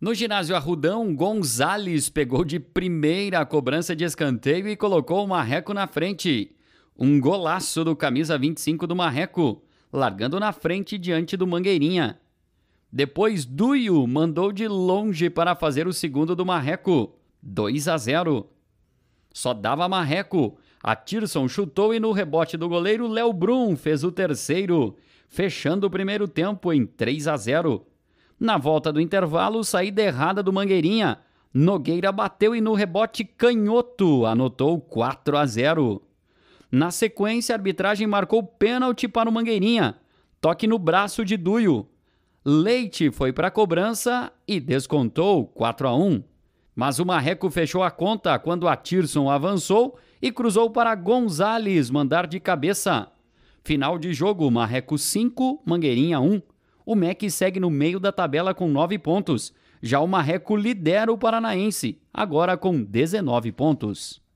No ginásio Arrudão, Gonzalez pegou de primeira a cobrança de escanteio e colocou o Marreco na frente. Um golaço do camisa 25 do Marreco, largando na frente diante do Mangueirinha. Depois, Duio mandou de longe para fazer o segundo do Marreco. 2 a 0. Só dava Marreco. A Tirson chutou e no rebote do goleiro, Léo Brum fez o terceiro, fechando o primeiro tempo em 3 a 0. Na volta do intervalo, saída errada do Mangueirinha. Nogueira bateu e no rebote canhoto anotou 4 a 0. Na sequência, a arbitragem marcou pênalti para o Mangueirinha. Toque no braço de Duio. Leite foi para a cobrança e descontou 4 a 1. Mas o Marreco fechou a conta quando Atirson avançou e cruzou para Gonzales mandar de cabeça. Final de jogo, Marreco 5, Mangueirinha 1 o MEC segue no meio da tabela com 9 pontos. Já o Marreco lidera o Paranaense, agora com 19 pontos.